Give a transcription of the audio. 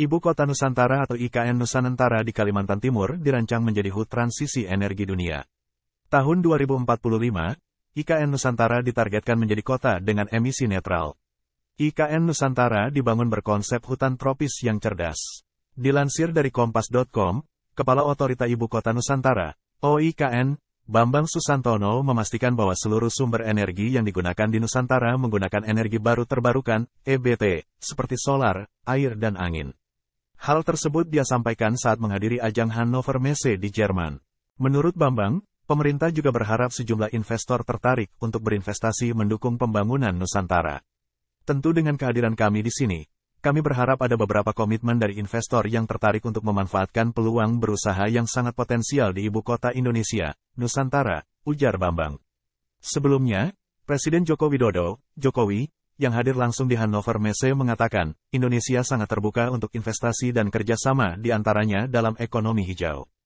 Ibu Kota Nusantara atau IKN Nusantara di Kalimantan Timur dirancang menjadi hut transisi energi dunia. Tahun 2045, IKN Nusantara ditargetkan menjadi kota dengan emisi netral. IKN Nusantara dibangun berkonsep hutan tropis yang cerdas. Dilansir dari Kompas.com, Kepala Otorita Ibu Kota Nusantara, OIKN, Bambang Susantono memastikan bahwa seluruh sumber energi yang digunakan di Nusantara menggunakan energi baru terbarukan, EBT, seperti solar, air dan angin. Hal tersebut dia sampaikan saat menghadiri ajang Hannover Messe di Jerman. Menurut Bambang, pemerintah juga berharap sejumlah investor tertarik untuk berinvestasi mendukung pembangunan Nusantara. Tentu dengan kehadiran kami di sini, kami berharap ada beberapa komitmen dari investor yang tertarik untuk memanfaatkan peluang berusaha yang sangat potensial di ibu kota Indonesia, Nusantara, ujar Bambang. Sebelumnya, Presiden Joko Widodo, Jokowi, yang hadir langsung di Hannover Messe mengatakan, Indonesia sangat terbuka untuk investasi dan kerjasama di antaranya dalam ekonomi hijau.